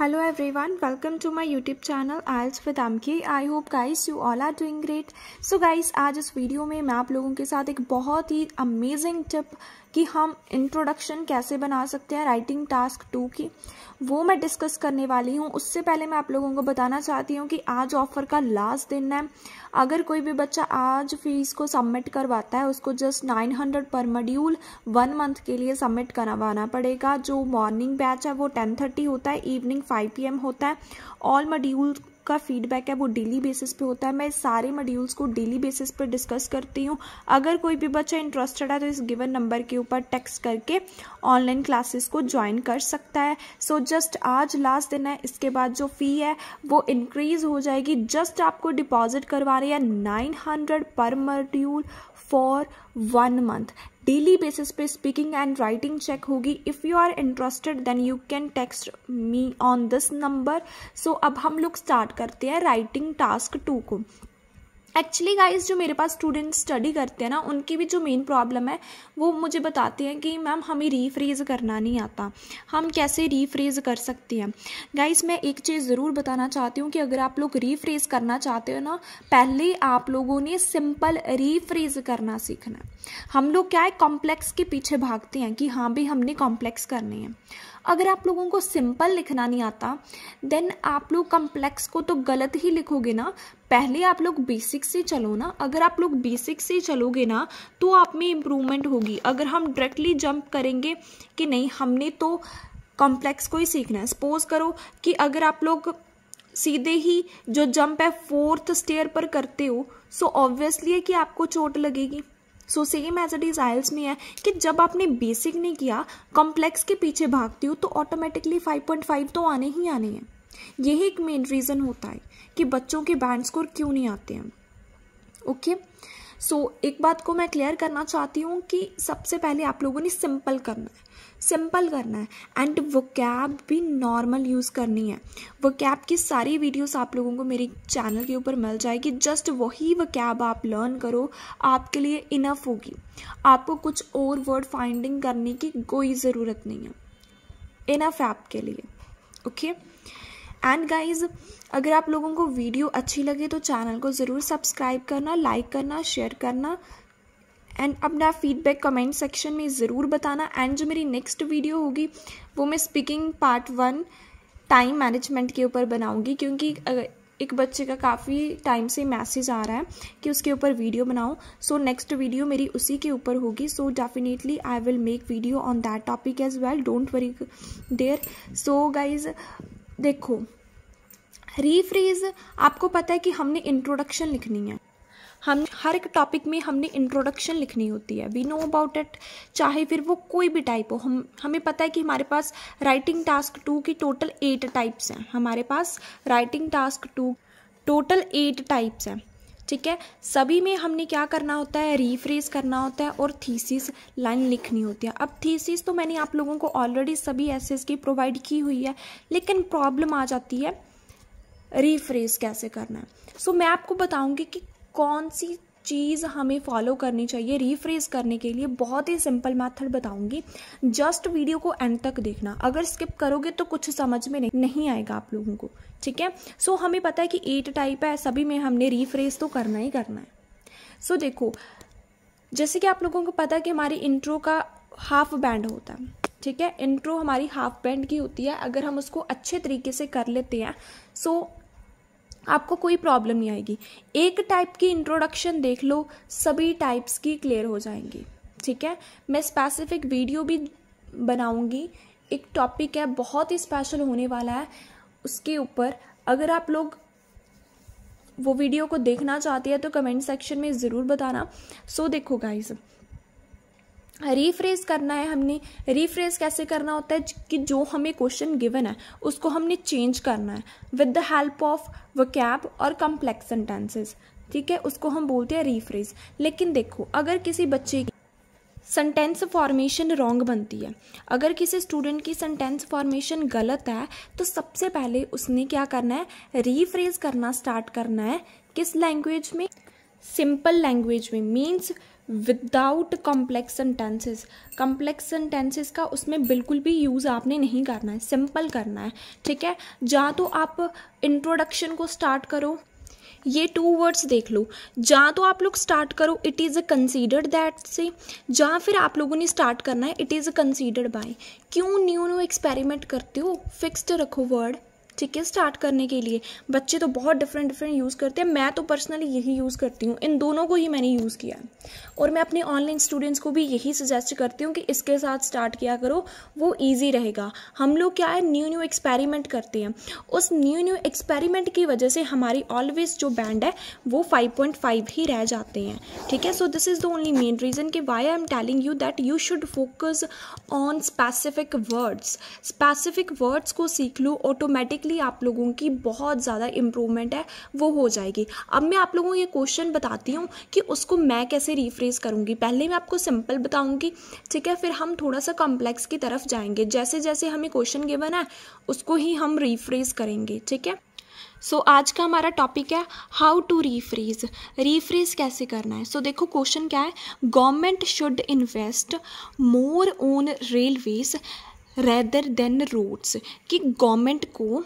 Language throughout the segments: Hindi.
Hello everyone welcome to my YouTube channel IELTS with M K I hope guys you all are doing great so guys आज इस वीडियो में मैं आप लोगों के साथ एक बहुत ही अमेजिंग टिप कि हम इंट्रोडक्शन कैसे बना सकते हैं राइटिंग टास्क टू की वो मैं डिस्कस करने वाली हूँ उससे पहले मैं आप लोगों को बताना चाहती हूँ कि आज ऑफ़र का लास्ट दिन है अगर कोई भी बच्चा आज फीस को सबमिट करवाता है उसको just nine hundred per module one month के लिए सबमिट करवाना पड़ेगा जो मॉर्निंग बैच है वो टेन थर्टी होता है इवनिंग फाइव पी होता है ऑल मड्यूल का फीडबैक है वो डेली बेसिस पे होता है मैं सारे मॉड्यूल्स को डेली बेसिस पे डिस्कस करती हूँ अगर कोई भी बच्चा इंटरेस्टेड है तो इस गिवन नंबर के ऊपर टेक्स्ट करके ऑनलाइन क्लासेस को ज्वाइन कर सकता है सो so, जस्ट आज लास्ट दिन है इसके बाद जो फ़ी है वो इंक्रीज़ हो जाएगी जस्ट आपको डिपॉजिट करवा रहे हैं nine hundred per module for one month daily basis पे स्पीकिंग एंड राइटिंग चेक होगी if you are interested then you can text me on this number so अब हम लोग स्टार्ट करते हैं राइटिंग टास्क टू को एक्चुअली गाइस जो मेरे पास स्टूडेंट स्टडी करते हैं ना उनकी भी जो मेन प्रॉब्लम है वो मुझे बताते हैं कि मैम हमें रीफ्रेज करना नहीं आता हम कैसे रीफ्रेज कर सकते हैं गाइस मैं एक चीज़ ज़रूर बताना चाहती हूँ कि अगर आप लोग रीफ्रेज करना चाहते हो ना पहले आप लोगों ने सिंपल रीफ्रेज करना सीखना हम लोग क्या है कॉम्प्लेक्स के पीछे भागते हैं कि हाँ भाई हमने कॉम्प्लेक्स करने हैं अगर आप लोगों को सिंपल लिखना नहीं आता देन आप लोग कॉम्प्लेक्स को तो गलत ही लिखोगे ना पहले आप लोग बेसिक से चलो ना अगर आप लोग बेसिक से चलोगे ना तो आप में इम्प्रूवमेंट होगी अगर हम डायरेक्टली जंप करेंगे कि नहीं हमने तो कॉम्प्लेक्स को ही सीखना है सपोज करो कि अगर आप लोग सीधे ही जो जंप है फोर्थ स्टेयर पर करते हो सो ऑब्वियसली है कि आपको चोट लगेगी so same as it is IELTS में है कि जब आपने बेसिक नहीं किया कॉम्प्लेक्स के पीछे भागती हो तो ऑटोमेटिकली 5.5 तो आने ही आने हैं यही एक मेन रीज़न होता है कि बच्चों के बैंड स्कोर क्यों नहीं आते हैं ओके सो so, एक बात को मैं क्लियर करना चाहती हूँ कि सबसे पहले आप लोगों ने सिंपल करना है सिंपल करना है एंड वो कैब भी नॉर्मल यूज़ करनी है वो कैब की सारी वीडियोस आप लोगों को मेरे चैनल के ऊपर मिल जाएगी जस्ट वही वो कैब आप लर्न करो आपके लिए इनफ होगी आपको कुछ और वर्ड फाइंडिंग करने की कोई ज़रूरत नहीं है इनफ है आपके लिए ओके okay? एंड गाइज अगर आप लोगों को वीडियो अच्छी लगे तो चैनल को ज़रूर सब्सक्राइब करना लाइक करना शेयर करना एंड अपना फीडबैक कमेंट सेक्शन में ज़रूर बताना एंड जो मेरी नेक्स्ट वीडियो होगी वो मैं speaking part one time management के ऊपर बनाऊंगी क्योंकि एक बच्चे का काफ़ी टाइम से मैसेज आ रहा है कि उसके ऊपर वीडियो बनाऊं सो नेक्स्ट वीडियो मेरी उसी के ऊपर होगी so definitely I will make video on that topic as well don't worry there so guys देखो रीफ्रेज आपको पता है कि हमने इंट्रोडक्शन लिखनी है हम हर एक टॉपिक में हमने इंट्रोडक्शन लिखनी होती है वी नो अबाउट इट चाहे फिर वो कोई भी टाइप हो हम हमें पता है कि हमारे पास राइटिंग टास्क टू की टोटल एट टाइप्स हैं हमारे पास writing task two total eight types हैं ठीक है सभी में हमने क्या करना होता है रीफ्रेस करना होता है और थीसिस लाइन लिखनी होती है अब थीसिस तो मैंने आप लोगों को ऑलरेडी सभी एसेस की प्रोवाइड की हुई है लेकिन प्रॉब्लम आ जाती है रीफ्रेस कैसे करना है सो so, मैं आपको बताऊंगी कि कौन सी चीज़ हमें फॉलो करनी चाहिए रीफ्रेज करने के लिए बहुत ही सिंपल मेथड बताऊंगी जस्ट वीडियो को एंड तक देखना अगर स्किप करोगे तो कुछ समझ में नहीं, नहीं आएगा आप लोगों को ठीक है सो so, हमें पता है कि एट टाइप है सभी में हमने रीफ्रेज तो करना ही करना है सो so, देखो जैसे कि आप लोगों को पता है कि हमारी इंट्रो का हाफ बैंड होता है ठीक है इंट्रो हमारी हाफ बैंड की होती है अगर हम उसको अच्छे तरीके से कर लेते हैं सो so, आपको कोई प्रॉब्लम नहीं आएगी एक टाइप की इंट्रोडक्शन देख लो सभी टाइप्स की क्लियर हो जाएंगी ठीक है मैं स्पेसिफिक वीडियो भी बनाऊंगी एक टॉपिक है बहुत ही स्पेशल होने वाला है उसके ऊपर अगर आप लोग वो वीडियो को देखना चाहते हैं तो कमेंट सेक्शन में ज़रूर बताना सो देखो गाइज़ रीफ्रेज करना है हमने रीफ्रेज कैसे करना होता है कि जो हमें क्वेश्चन गिवन है उसको हमने चेंज करना है with the help of vocab और कम्प्लेक्स सेंटेंसेस ठीक है उसको हम बोलते हैं रीफ्रेज लेकिन देखो अगर किसी बच्चे की सेंटेंस फॉर्मेशन रॉन्ग बनती है अगर किसी स्टूडेंट की सेंटेंस फॉर्मेशन गलत है तो सबसे पहले उसने क्या करना है रीफ्रेज करना स्टार्ट करना है किस लैंग्वेज में सिंपल लैंग्वेज में means without complex sentences complex sentences का उसमें बिल्कुल भी यूज़ आपने नहीं करना है सिंपल करना है ठीक है जहाँ तो आप इंट्रोडक्शन को स्टार्ट करो ये टू वर्ड्स देख लो जहाँ तो आप लोग स्टार्ट करो it is a considered that से जहाँ फिर आप लोगों ने स्टार्ट करना है it is a considered by क्यों न्यू न्यू एक्सपेरिमेंट करते हो फिक्स्ड रखो वर्ड ठीक है स्टार्ट करने के लिए बच्चे तो बहुत डिफरेंट डिफरेंट यूज़ करते हैं मैं तो पर्सनली यही यूज़ करती हूँ इन दोनों को ही मैंने यूज़ किया और मैं अपने ऑनलाइन स्टूडेंट्स को भी यही सजेस्ट करती हूँ कि इसके साथ स्टार्ट किया करो वो ईजी रहेगा हम लोग क्या है न्यू न्यू एक्सपेरिमेंट करते हैं उस न्यू न्यू एक्सपेरिमेंट की वजह से हमारी ऑलवेज जो बैंड है वो 5.5 ही रह जाते हैं ठीक है so this is the only main reason कि why I am telling you that you should focus on specific words specific words को सीख लो ऑटोमेटिकली आप लोगों की बहुत ज़्यादा इम्प्रूवमेंट है वो हो जाएगी अब मैं आप लोगों को ये क्वेश्चन बताती हूँ कि उसको मैं कैसे रिफ्रेज फेस करूँगी पहले मैं आपको सिंपल बताऊँगी ठीक है फिर हम थोड़ा सा कॉम्प्लेक्स की तरफ जाएंगे जैसे जैसे हमें क्वेश्चन गिवन है उसको ही हम रीफ्रेज करेंगे ठीक है सो so, आज का हमारा टॉपिक है हाउ टू रीफ्रेज रीफ्रेज कैसे करना है सो so, देखो क्वेश्चन क्या है government should invest more on railways rather than roads कि गवर्नमेंट को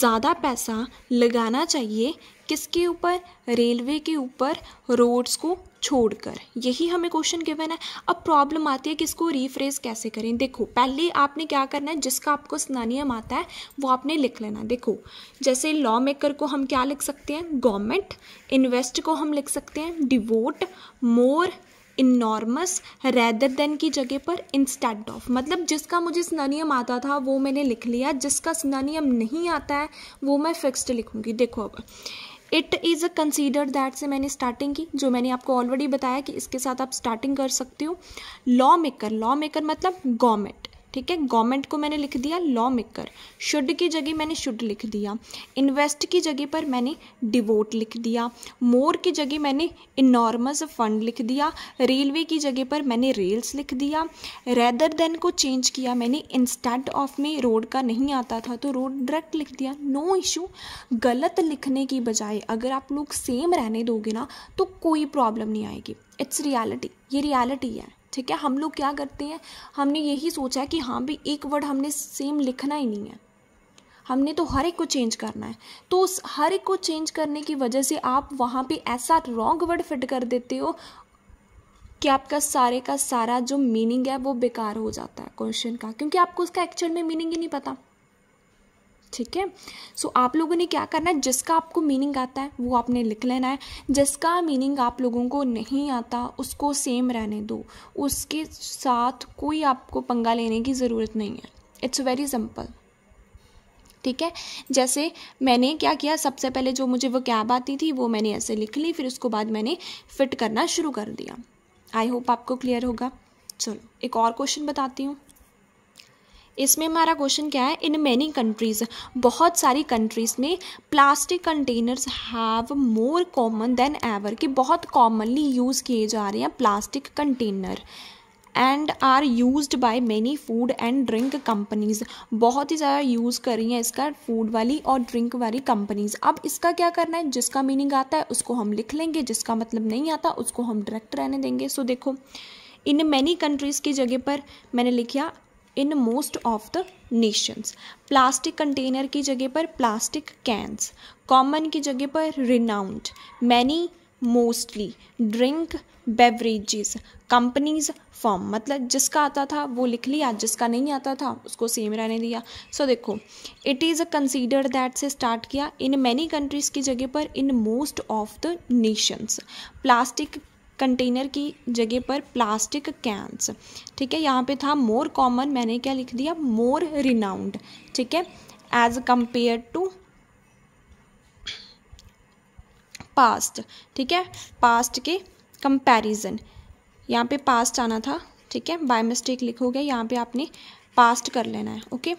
ज़्यादा पैसा लगाना चाहिए किसके ऊपर रेलवे के ऊपर रोड्स को छोड़कर यही हमें क्वेश्चन गिवन है अब प्रॉब्लम आती है कि इसको रीफ्रेज कैसे करें देखो पहले आपने क्या करना है जिसका आपको स्नानियम आता है वो आपने लिख लेना देखो जैसे लॉ मेकर को हम क्या लिख सकते हैं गवर्नमेंट इन्वेस्ट को हम लिख सकते हैं devote more enormous rather than की जगह पर इंस्टेड ऑफ मतलब जिसका मुझे स्नानियम आता था वो मैंने लिख लिया जिसका स्नानियम नहीं आता है वो मैं फिक्स्ड लिखूँगी देखो अब इट इज़ कंसीडर दैट से मैंने स्टार्टिंग की जो मैंने आपको ऑलरेडी बताया कि इसके साथ आप स्टार्टिंग कर सकते हो लॉ मेकर लॉ मेकर मतलब गवर्नमेंट ठीक है गवर्नमेंट को मैंने लिख दिया लॉ मेकर शुड की जगह मैंने शुड लिख दिया इन्वेस्ट की जगह पर मैंने डिवोट लिख दिया मोर की जगह मैंने इनॉर्मस फंड लिख दिया रेलवे की जगह पर मैंने रेल्स लिख दिया रेदर देन को चेंज किया मैंने इंस्टेंट ऑफ में रोड का नहीं आता था तो रोड डायरेक्ट लिख दिया नो no इशू गलत लिखने की बजाय अगर आप लोग सेम रहने दोगे ना तो कोई प्रॉब्लम नहीं आएगी इट्स रियालिटी ये रियालिटी है ठीक है हम लोग क्या करते हैं हमने यही सोचा है कि हाँ भाई एक वर्ड हमने सेम लिखना ही नहीं है हमने तो हर एक को चेंज करना है तो उस हर एक को चेंज करने की वजह से आप वहाँ पे ऐसा रॉन्ग वर्ड फिट कर देते हो कि आपका सारे का सारा जो मीनिंग है वो बेकार हो जाता है क्वेश्चन का क्योंकि आपको उसका एक्चुअल में मीनिंग ही नहीं पता ठीक है सो आप लोगों ने क्या करना है जिसका आपको मीनिंग आता है वो आपने लिख लेना है जिसका मीनिंग आप लोगों को नहीं आता उसको सेम रहने दो उसके साथ कोई आपको पंगा लेने की ज़रूरत नहीं है इट्स वेरी सिंपल ठीक है जैसे मैंने क्या किया सबसे पहले जो मुझे वो कैब आती थी वो मैंने ऐसे लिख ली फिर उसको बाद मैंने फिट करना शुरू कर दिया आई होप आपको क्लियर होगा चलो एक और क्वेश्चन बताती हूँ इसमें हमारा क्वेश्चन क्या है इन मैनी कंट्रीज़ बहुत सारी कंट्रीज़ में plastic containers have more common than ever कि बहुत कॉमनली यूज़ किए जा रहे हैं plastic container and are use by many food and drink companies बहुत ही ज़्यादा यूज़ कर रही हैं इसका फूड वाली और ड्रिंक वाली कंपनीज अब इसका क्या करना है जिसका मीनिंग आता है उसको हम लिख लेंगे जिसका मतलब नहीं आता उसको हम डायरेक्ट रहने देंगे सो so, देखो इन मैनी कंट्रीज़ की जगह पर मैंने लिखा in most of the nations plastic container की जगह पर प्लास्टिक कैंस कॉमन की जगह पर renowned many mostly drink beverages companies form मतलब जिसका आता था वो लिख लिया जिसका नहीं आता था उसको सेम रहने दिया सो so, देखो इट इज़ कंसीडर दैट से स्टार्ट किया इन मैनी कंट्रीज़ की जगह पर in most of the nations plastic container की जगह पर प्लास्टिक कैंस ठीक है यहाँ पे था मोर कॉमन मैंने क्या लिख दिया मोर रिनाउंड ठीक है एज कंपेयर टू पास्ट ठीक है पास्ट के कंपैरिजन यहाँ पे पास्ट आना था ठीक है बाय मिस्टेक लिखोगे यहाँ पे आपने पास्ट कर लेना है okay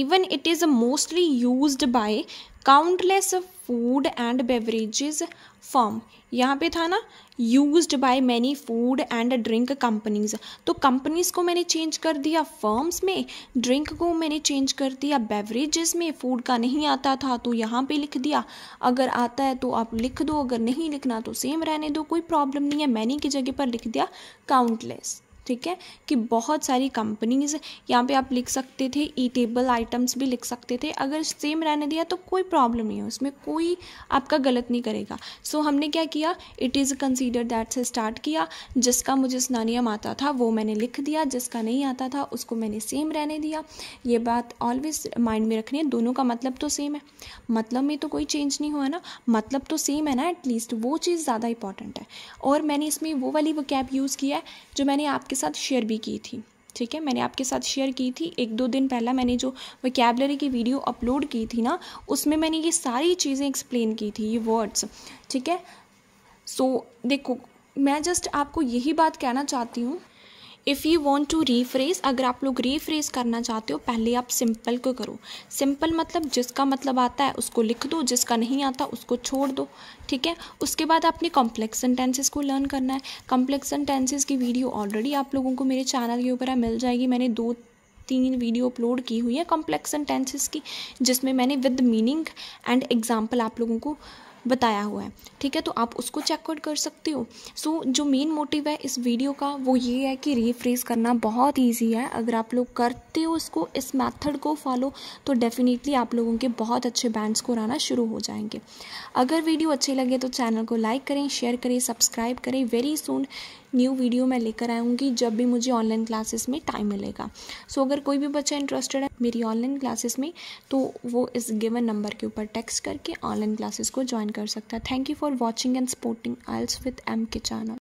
even it is mostly use by countless food and beverages firm यहाँ पे था ना used by many food and drink companies तो कंपनीज को मैंने चेंज कर दिया फर्म्स में ड्रिंक को मैंने चेंज कर दिया बेवरेजेस में फूड का नहीं आता था तो यहाँ पे लिख दिया अगर आता है तो आप लिख दो अगर नहीं लिखना तो सेम रहने दो कोई प्रॉब्लम नहीं है मैनी की जगह पर लिख दिया काउंटलेस ठीक है कि बहुत सारी कंपनीज यहाँ पे आप लिख सकते थे ईटेबल आइटम्स भी लिख सकते थे अगर सेम रहने दिया तो कोई प्रॉब्लम नहीं है उसमें कोई आपका गलत नहीं करेगा सो so, हमने क्या किया इट इज़ कंसीडर दैट से स्टार्ट किया जिसका मुझे स्नानियम आता था वो मैंने लिख दिया जिसका नहीं आता था उसको मैंने सेम रहने दिया ये बात ऑलवेज माइंड में रखनी है दोनों का मतलब तो सेम है मतलब में तो कोई चेंज नहीं हुआ ना मतलब तो सेम है ना एटलीस्ट वो चीज़ ज़्यादा इंपॉर्टेंट है और मैंने इसमें वो वाली वो यूज़ किया है जो मैंने आपके साथ शेयर भी की थी ठीक है मैंने आपके साथ शेयर की थी एक दो दिन पहला मैंने जो वैकेबलरी की वीडियो अपलोड की थी ना उसमें मैंने ये सारी चीज़ें एक्सप्लेन की थी ये वर्ड्स ठीक है सो so, देखो मैं जस्ट आपको यही बात कहना चाहती हूँ if you want to rephrase अगर आप लोग रीफ्रेज करना चाहते हो पहले आप सिंपल को करो सिंपल मतलब जिसका मतलब आता है उसको लिख दो जिसका नहीं आता उसको छोड़ दो ठीक है उसके बाद आपने कॉम्प्लेक्स सेंटेंसेस को लर्न करना है कॉम्प्लेक्स सेंटेंसेस की वीडियो ऑलरेडी आप लोगों को मेरे चैनल के ऊपर मिल जाएगी मैंने दो तीन वीडियो अपलोड की हुई है कॉम्प्लेक्स सेंटेंसेस की जिसमें मैंने विद मीनिंग एंड एग्जाम्पल आप लोगों को बताया हुआ है ठीक है तो आप उसको चेकआउट कर सकते हो सो so, जो मेन मोटिव है इस वीडियो का वो ये है कि रीफ्रेज करना बहुत ईजी है अगर आप लोग करते हो उसको इस मैथड को फॉलो तो डेफिनेटली आप लोगों के बहुत अच्छे बैंड स्कोर आना शुरू हो जाएंगे अगर वीडियो अच्छी लगे तो चैनल को लाइक करें शेयर करें सब्सक्राइब करें वेरी सुन न्यू वीडियो मैं लेकर आऊँगी जब भी मुझे ऑनलाइन क्लासेस में टाइम मिलेगा सो so, अगर कोई भी बच्चा इंटरेस्टेड है मेरी ऑनलाइन क्लासेस में तो वो इस गिवन नंबर के ऊपर टेक्स्ट करके ऑनलाइन क्लासेस को ज्वाइन कर सकता है thank you for watching and supporting IELTS with M K channel